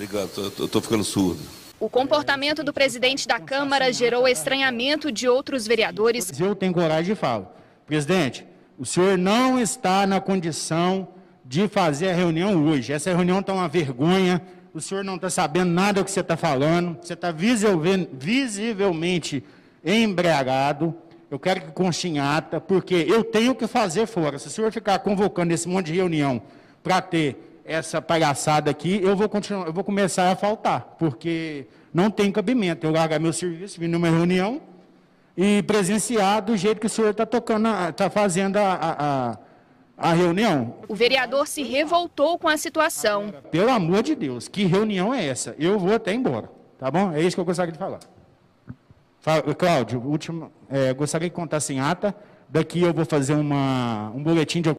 Obrigado, estou ficando surdo. O comportamento do presidente da Câmara gerou estranhamento de outros vereadores. Eu tenho coragem e falo, presidente, o senhor não está na condição de fazer a reunião hoje. Essa reunião está uma vergonha, o senhor não está sabendo nada do que você está falando, você está visivelmente embriagado. Eu quero que conchinhata, porque eu tenho que fazer fora. Se o senhor ficar convocando esse monte de reunião para ter essa palhaçada aqui, eu vou continuar, eu vou começar a faltar, porque não tem cabimento. Eu largar meu serviço, vir numa reunião e presenciar do jeito que o senhor está tocando, está fazendo a, a, a reunião. O vereador se revoltou com a situação. Pelo amor de Deus, que reunião é essa? Eu vou até embora, tá bom? É isso que eu gostaria de falar. Cláudio, último, é, gostaria de contar sem ata. Daqui eu vou fazer uma, um boletim de